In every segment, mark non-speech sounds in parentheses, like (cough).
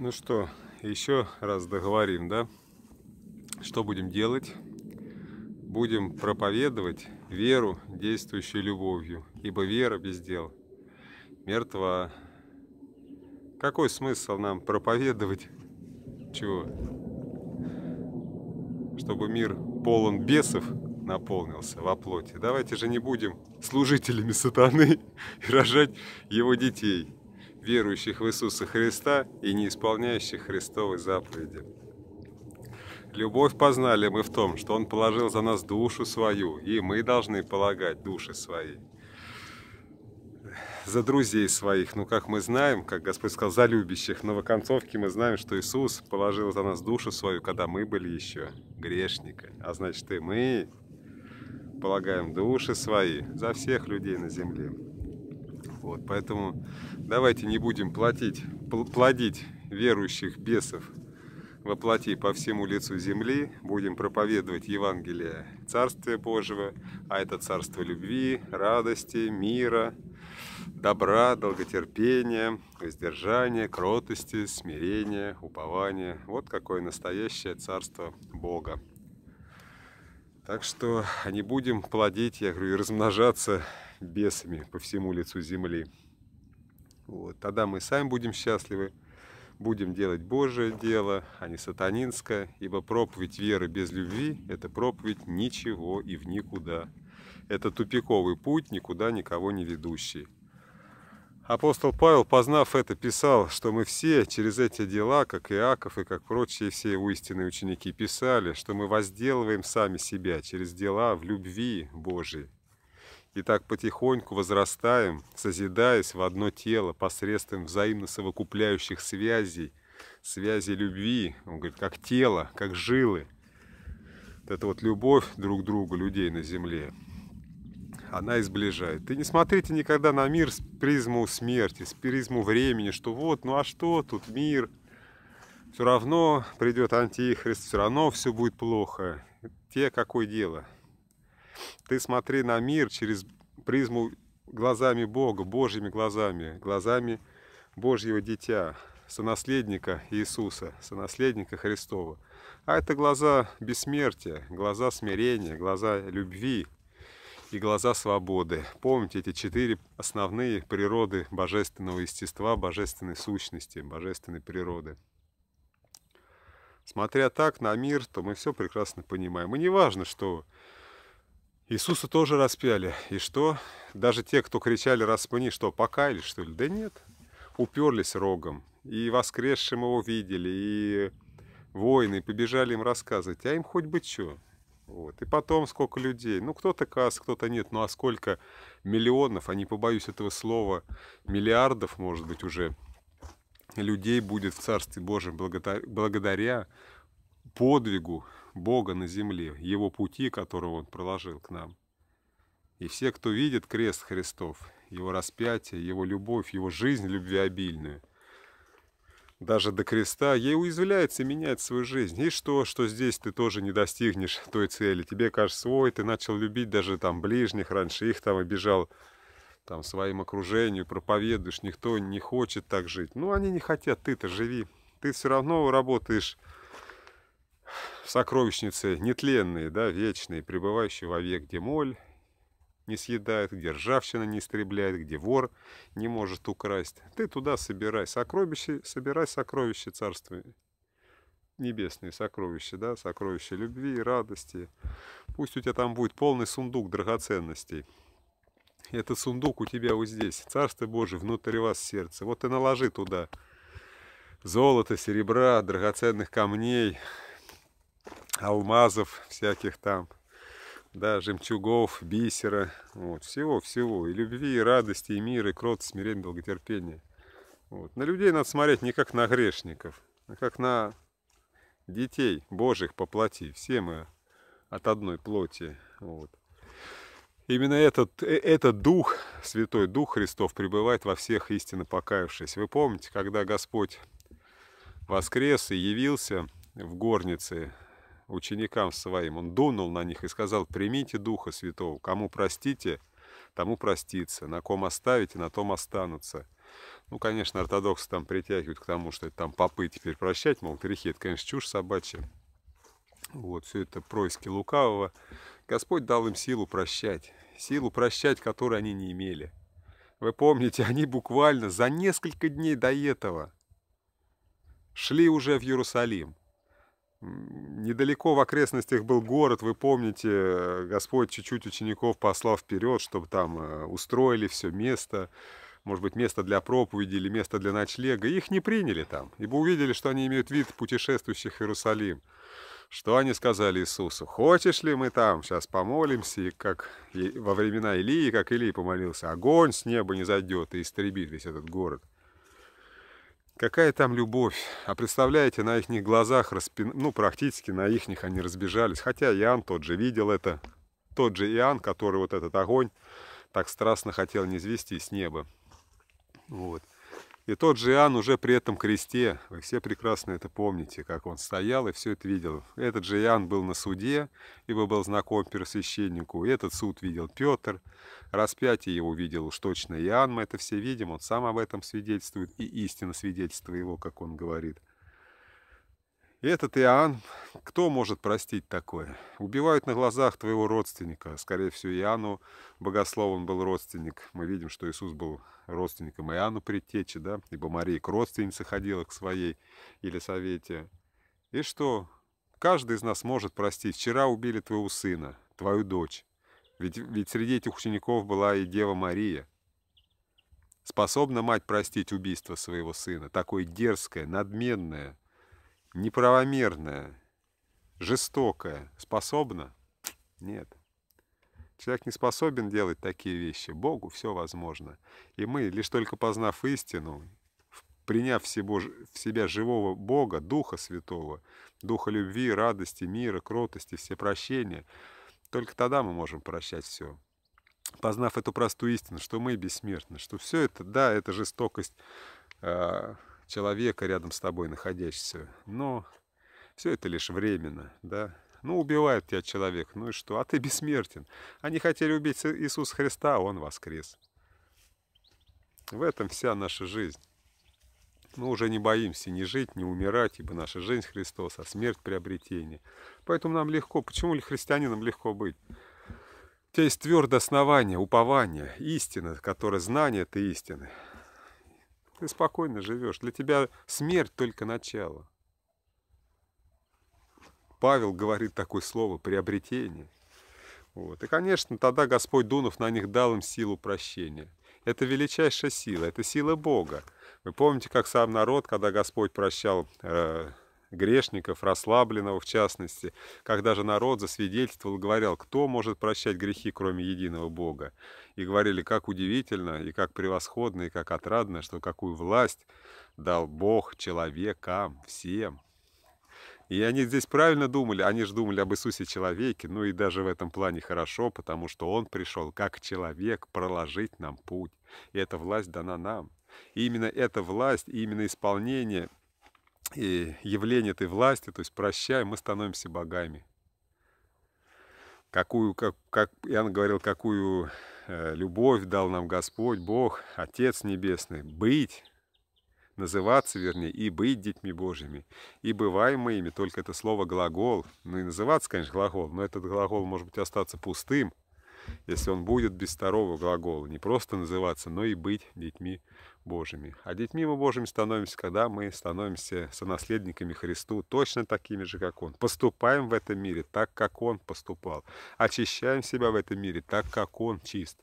Ну что, еще раз договорим, да? Что будем делать? Будем проповедовать веру, действующую любовью, ибо вера без дел мертва. Какой смысл нам проповедовать? Чего? Чтобы мир полон бесов наполнился во плоти. Давайте же не будем служителями сатаны (laughs) и рожать его детей верующих в Иисуса Христа и не исполняющих Христовой заповеди. Любовь познали мы в том, что Он положил за нас душу свою, и мы должны полагать души свои. За друзей своих, ну как мы знаем, как Господь сказал, за любящих, но в оконцовке мы знаем, что Иисус положил за нас душу свою, когда мы были еще грешниками. А значит и мы полагаем души свои за всех людей на земле. Вот, поэтому давайте не будем платить, плодить верующих бесов во плоти по всему лицу земли, будем проповедовать Евангелие Царствия Божьего, а это Царство любви, радости, мира, добра, долготерпения, воздержания, кротости, смирения, упования. Вот какое настоящее Царство Бога. Так что не будем плодить, я говорю, и размножаться бесами по всему лицу земли. Вот. Тогда мы сами будем счастливы, будем делать Божие дело, а не сатанинское, ибо проповедь веры без любви – это проповедь ничего и в никуда. Это тупиковый путь, никуда никого не ведущий. Апостол Павел, познав это, писал, что мы все через эти дела, как Иаков и как прочие все его истинные ученики, писали, что мы возделываем сами себя через дела в любви Божией. И так потихоньку возрастаем, созидаясь в одно тело посредством взаимно совокупляющих связей, связей любви, он говорит, как тело, как жилы. Вот это вот любовь друг к другу людей на земле, она изближает. И не смотрите никогда на мир с призму смерти, с призму времени, что вот, ну а что тут мир? Все равно придет антихрист, все равно все будет плохо. Те, какое дело – ты смотри на мир через призму глазами Бога, Божьими глазами, глазами Божьего Дитя, сонаследника Иисуса, сонаследника Христова. А это глаза бессмертия, глаза смирения, глаза любви и глаза свободы. Помните эти четыре основные природы божественного естества, божественной сущности, божественной природы. Смотря так на мир, то мы все прекрасно понимаем. И не важно, что Иисуса тоже распяли. И что? Даже те, кто кричали «распни», что, покаялись, что ли? Да нет. Уперлись рогом. И воскресшим его видели, и воины побежали им рассказывать. А им хоть бы что. Вот. И потом сколько людей. Ну, кто-то кас, кто-то нет. Ну, а сколько миллионов, а не побоюсь этого слова, миллиардов, может быть, уже людей будет в Царстве Божьем благодаря подвигу Бога на земле, Его пути, которого Он проложил к нам. И все, кто видит крест Христов, Его распятие, Его любовь, Его жизнь любви обильную, даже до креста, ей уязвляется менять свою жизнь. И что, что здесь ты тоже не достигнешь той цели. Тебе кажется, ой, ты начал любить даже там ближних, раньше их там обижал, там своим окружению проповедуешь, никто не хочет так жить. Ну, они не хотят, ты-то живи. Ты все равно работаешь сокровищницы нетленные, да, вечные, пребывающие во век, где моль не съедает, где ржавчина не истребляет, где вор не может украсть. Ты туда собирай сокровища, собирай сокровища Царства Небесные, сокровища, да, сокровища любви и радости. Пусть у тебя там будет полный сундук драгоценностей. Этот сундук у тебя вот здесь, Царство Божие, внутри вас сердце. Вот и наложи туда золото, серебра, драгоценных камней, алмазов всяких там, да, жемчугов, бисера, вот, всего-всего, и любви, и радости, и мира, и крот, смирения, долготерпения. Вот. На людей надо смотреть не как на грешников, а как на детей Божьих по плоти. Все мы от одной плоти. Вот. Именно этот, э, этот Дух, Святой Дух Христов, пребывает во всех истинно покаявшись. Вы помните, когда Господь воскрес и явился в горнице ученикам своим, он дунул на них и сказал, примите Духа Святого, кому простите, тому простится, на ком оставите, на том останутся. Ну, конечно, ортодоксы там притягивают к тому, что это там попы теперь прощать, мол, грехи, это, конечно, чушь собачья. Вот, все это происки лукавого. Господь дал им силу прощать, силу прощать, которую они не имели. Вы помните, (laughs) они буквально за несколько дней до этого шли уже в Иерусалим. Недалеко в окрестностях был город, вы помните, э, Господь чуть-чуть учеников послал вперед, чтобы там э, устроили все место, может быть, место для проповеди или место для ночлега. их не приняли там, ибо увидели, что они имеют вид путешествующих в Иерусалим. Что они сказали Иисусу? «Хочешь ли мы там? Сейчас помолимся, и как во времена Илии, как Илии помолился, огонь с неба не зайдет и истребит весь этот город». Какая там любовь? А представляете, на их глазах, распин... ну, практически на их они разбежались. Хотя Иоанн тот же видел это. Тот же Иоанн, который вот этот огонь так страстно хотел не звести с неба. Вот. И тот же Иоанн уже при этом кресте, вы все прекрасно это помните, как он стоял и все это видел. Этот же Иоанн был на суде, ибо был знаком первосвященнику. Этот суд видел Петр, распятие его видел уж точно Иоанн, мы это все видим, он сам об этом свидетельствует, и истина свидетельство его, как он говорит. Этот Иоанн, кто может простить такое? Убивают на глазах твоего родственника. Скорее всего, Иоанну Богослову он был родственник. Мы видим, что Иисус был родственником Иоанну Предтечи, да? Ибо Мария к родственнице ходила, к своей Елисавете. И что? Каждый из нас может простить. Вчера убили твоего сына, твою дочь. Ведь, ведь среди этих учеников была и Дева Мария. Способна мать простить убийство своего сына, такое дерзкое, надменное, неправомерная, жестокая способна? Нет. Человек не способен делать такие вещи. Богу все возможно. И мы, лишь только познав истину, приняв в, себе, себя живого Бога, Духа Святого, Духа любви, радости, мира, кротости, все прощения, только тогда мы можем прощать все. Познав эту простую истину, что мы бессмертны, что все это, да, это жестокость а, человека рядом с тобой находящегося. Но все это лишь временно, да. Ну, убивает тебя человек, ну и что? А ты бессмертен. Они хотели убить Иисуса Христа, а он воскрес. В этом вся наша жизнь. Мы уже не боимся ни жить, ни умирать, ибо наша жизнь Христос, а смерть приобретение. Поэтому нам легко. Почему ли христианинам легко быть? У тебя есть твердое основание, упование, истина, которое знание этой истины. Ты спокойно живешь. Для тебя смерть только начало. Павел говорит такое слово «приобретение». Вот. И, конечно, тогда Господь Дунов на них дал им силу прощения. Это величайшая сила, это сила Бога. Вы помните, как сам народ, когда Господь прощал э, грешников, расслабленного в частности, когда же народ засвидетельствовал и говорил, кто может прощать грехи, кроме единого Бога. И говорили, как удивительно, и как превосходно, и как отрадно, что какую власть дал Бог человекам, всем. И они здесь правильно думали, они же думали об Иисусе человеке, ну и даже в этом плане хорошо, потому что Он пришел как человек проложить нам путь. И эта власть дана нам. И именно эта власть, и именно исполнение и явление этой власти, то есть прощая, мы становимся богами. Какую, как, как Иоанн говорил, какую э, любовь дал нам Господь, Бог, Отец Небесный, быть, называться, вернее, и быть детьми Божьими, и бываем мы ими, только это слово глагол, ну и называться, конечно, глагол, но этот глагол может быть остаться пустым, если он будет без второго глагола, не просто называться, но и быть детьми Божьими. А детьми мы Божьими становимся, когда мы становимся сонаследниками Христу, точно такими же, как Он. Поступаем в этом мире так, как Он поступал. Очищаем себя в этом мире так, как Он чист.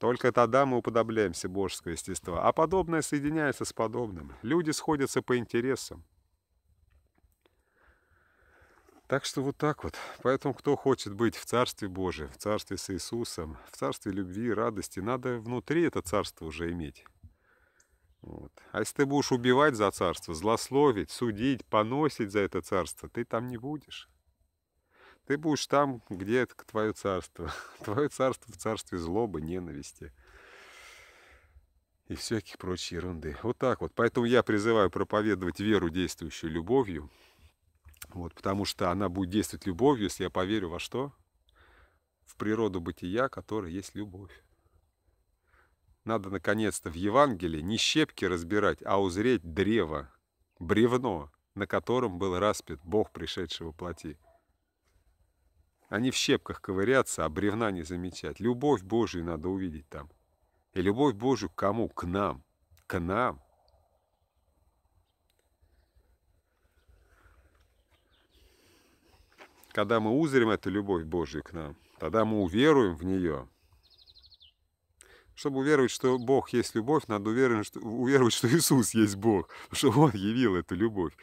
Только тогда мы уподобляемся божеского естества. А подобное соединяется с подобным. Люди сходятся по интересам. Так что вот так вот. Поэтому кто хочет быть в Царстве Божьем, в Царстве с Иисусом, в Царстве любви радости, надо внутри это Царство уже иметь. Вот. А если ты будешь убивать за Царство, злословить, судить, поносить за это Царство, ты там не будешь. Ты будешь там, где это твое Царство. (laughs) Твое Царство в Царстве злобы, ненависти и всяких прочей ерунды. Вот так вот. Поэтому я призываю проповедовать веру, действующую любовью, вот, потому что она будет действовать любовью, если я поверю во что? В природу бытия, которая есть любовь. Надо наконец-то в Евангелии не щепки разбирать, а узреть древо, бревно, на котором был распят Бог, пришедший во плоти. Они в щепках ковыряться, а бревна не замечать. Любовь Божию надо увидеть там. И любовь Божию к кому? К нам. К нам. когда мы узрим эту любовь Божью к нам, тогда мы уверуем в нее. Чтобы уверовать, что Бог есть любовь, надо уверовать, что, уверовать, что Иисус есть Бог, что Он явил эту любовь.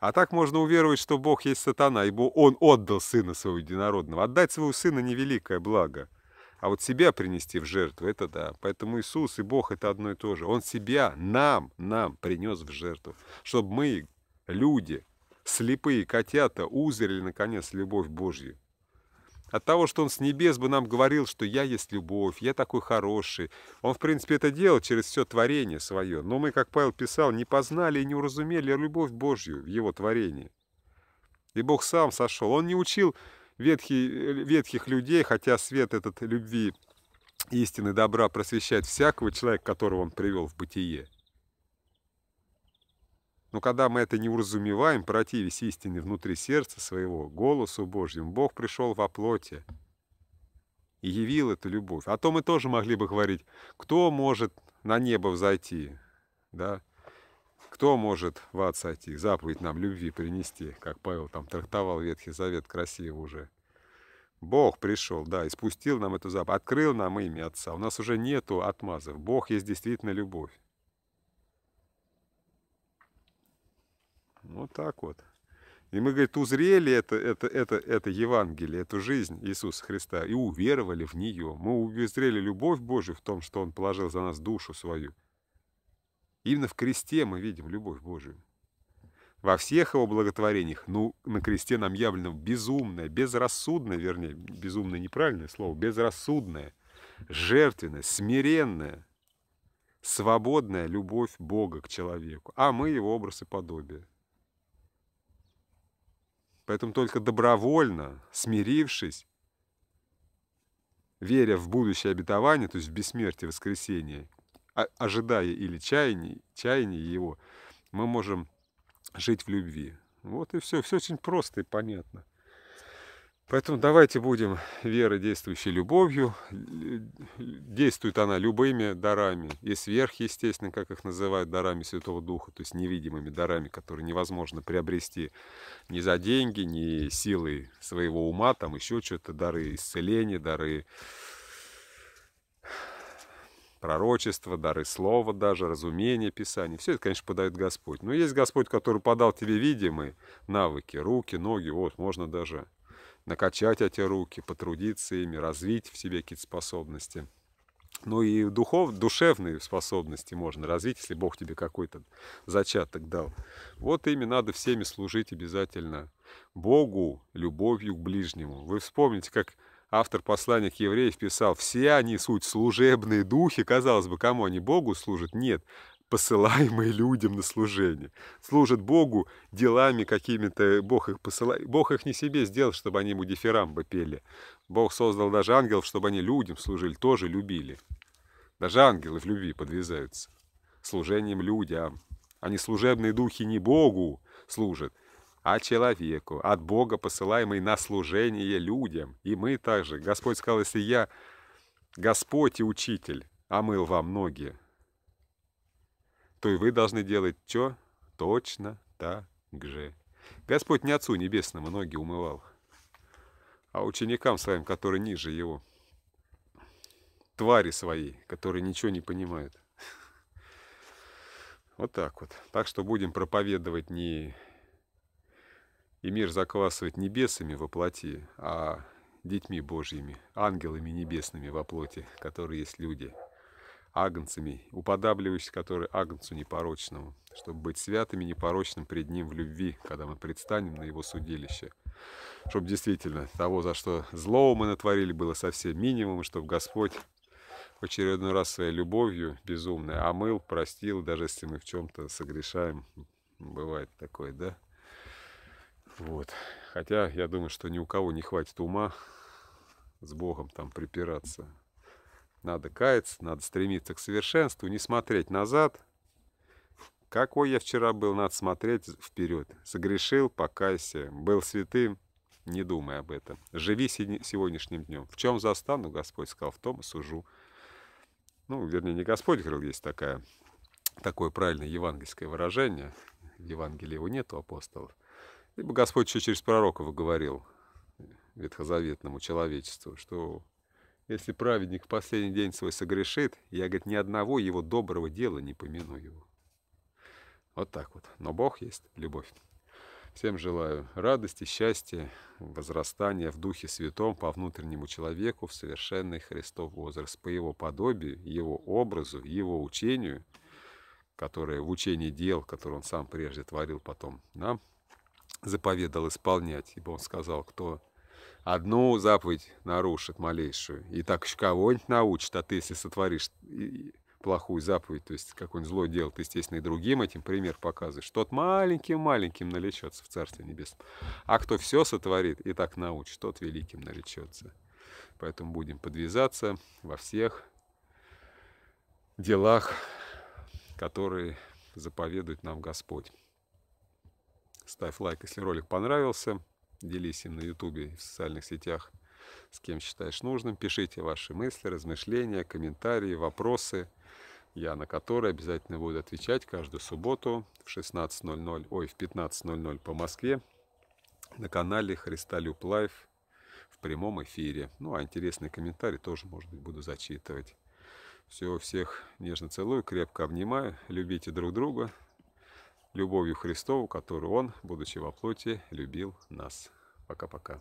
А так можно уверовать, что Бог есть сатана, ибо Он отдал Сына Своего Единородного. Отдать Своего Сына – невеликое благо. А вот себя принести в жертву – это да. Поэтому Иисус и Бог – это одно и то же. Он себя нам, нам принес в жертву, чтобы мы, люди – слепые котята узрели, наконец, любовь Божью. От того, что он с небес бы нам говорил, что я есть любовь, я такой хороший. Он, в принципе, это делал через все творение свое. Но мы, как Павел писал, не познали и не уразумели любовь Божью в его творении. И Бог сам сошел. Он не учил ветхий, ветхих людей, хотя свет этот любви истины добра просвещает всякого человека, которого он привел в бытие. Но когда мы это не уразумеваем, противясь истине внутри сердца своего, голосу Божьему, Бог пришел во плоти и явил эту любовь. А то мы тоже могли бы говорить, кто может на небо взойти, да? Кто может в ад сойти, заповедь нам любви принести, как Павел там трактовал Ветхий Завет красиво уже. Бог пришел, да, и спустил нам эту заповедь, открыл нам имя Отца. У нас уже нету отмазов. Бог есть действительно любовь. Вот так вот. И мы, говорит, узрели это, это, это, это Евангелие, эту жизнь Иисуса Христа и уверовали в нее. Мы узрели любовь Божию в том, что Он положил за нас душу свою. Именно в кресте мы видим любовь Божию. Во всех его благотворениях, ну, на кресте нам явлено безумное, безрассудное, вернее, безумное неправильное слово, безрассудное, жертвенное, смиренное, свободная любовь Бога к человеку, а мы его образ и подобие. Поэтому только добровольно, смирившись, веря в будущее обетование, то есть в бессмертие воскресение, а, ожидая или чаяние, чаяние его, мы можем жить в любви. Вот и все. Все очень просто и понятно. Поэтому давайте будем верой, действующей любовью. Действует она любыми дарами, и сверхъестественно, как их называют, дарами Святого Духа, то есть невидимыми дарами, которые невозможно приобрести ни за деньги, ни силой своего ума, там еще что-то, дары исцеления, дары пророчества, дары слова даже, разумения Писания. Все это, конечно, подает Господь. Но есть Господь, который подал тебе видимые навыки, руки, ноги. Вот, можно даже накачать эти руки, потрудиться ими, развить в себе какие-то способности. Ну и духов, душевные способности можно развить, если Бог тебе какой-то зачаток дал. Вот ими надо всеми служить обязательно. Богу, любовью к ближнему. Вы вспомните, как автор послания к евреям писал, все они суть служебные духи, казалось бы, кому они Богу служат? Нет, посылаемые людям на служение. Служат Богу делами какими-то, Бог их посылает. Бог их не себе сделал, чтобы они ему дифирамбы пели. Бог создал даже ангелов, чтобы они людям служили, тоже любили. Даже ангелы в любви подвязаются. Служением людям. Они а служебные духи не Богу служат, а человеку, от Бога посылаемые на служение людям. И мы также. Господь сказал, если я Господь и Учитель омыл вам многие то и вы должны делать что? Точно так же. Господь не Отцу Небесному ноги умывал, а ученикам своим, которые ниже его. Твари свои, которые ничего не понимают. (laughs) Вот так вот. Так что будем проповедовать не и мир заклассывать небесами во плоти, а детьми Божьими, ангелами небесными во плоти, которые есть люди – агнцами, уподабливающись которые агнцу непорочному, чтобы быть святыми, непорочным пред Ним в любви, когда мы предстанем на Его судилище. Чтобы действительно того, за что злого мы натворили, было совсем минимум, чтобы Господь в очередной раз своей любовью безумной омыл, простил, даже если мы в чем-то согрешаем. Бывает такое, да? Вот. Хотя я думаю, что ни у кого не хватит ума с Богом там припираться. Надо каяться, надо стремиться к совершенству, не смотреть назад. Какой я вчера был, надо смотреть вперед. Согрешил, покайся, был святым, не думай об этом. Живи сегодняшним днем. В чем застану, Господь сказал, в том и сужу. Ну, вернее, не Господь говорил, есть такая, такое правильное евангельское выражение. В Евангелии его нет у апостолов. Ибо Господь еще через пророков говорил ветхозаветному человечеству, что если праведник в последний день свой согрешит, я, говорит, ни одного его доброго дела не помяну его. Вот так вот. Но Бог есть любовь. Всем желаю радости, счастья, возрастания в Духе Святом по внутреннему человеку в совершенный Христов возраст, по его подобию, его образу, его учению, которое в учении дел, которое он сам прежде творил, потом нам заповедал исполнять, ибо он сказал, кто одну заповедь нарушит малейшую, и так еще кого-нибудь научит, а ты, если сотворишь плохую заповедь, то есть какое-нибудь злое дело, ты, естественно, и другим этим пример показываешь, тот маленьким-маленьким налечется в Царстве Небесном. А кто все сотворит и так научит, тот великим налечется. Поэтому будем подвязаться во всех делах, которые заповедует нам Господь. Ставь лайк, если ролик понравился. Делись им на ютубе и в социальных сетях, с кем считаешь нужным. Пишите ваши мысли, размышления, комментарии, вопросы. Я на которые обязательно буду отвечать каждую субботу в 16.00, ой, в 15.00 по Москве на канале Христолюб Лайф в прямом эфире. Ну, а интересные комментарии тоже, может быть, буду зачитывать. Все, всех нежно целую, крепко обнимаю. Любите друг друга, любовью Христову, которую Он, будучи во плоти, любил нас. Пока-пока.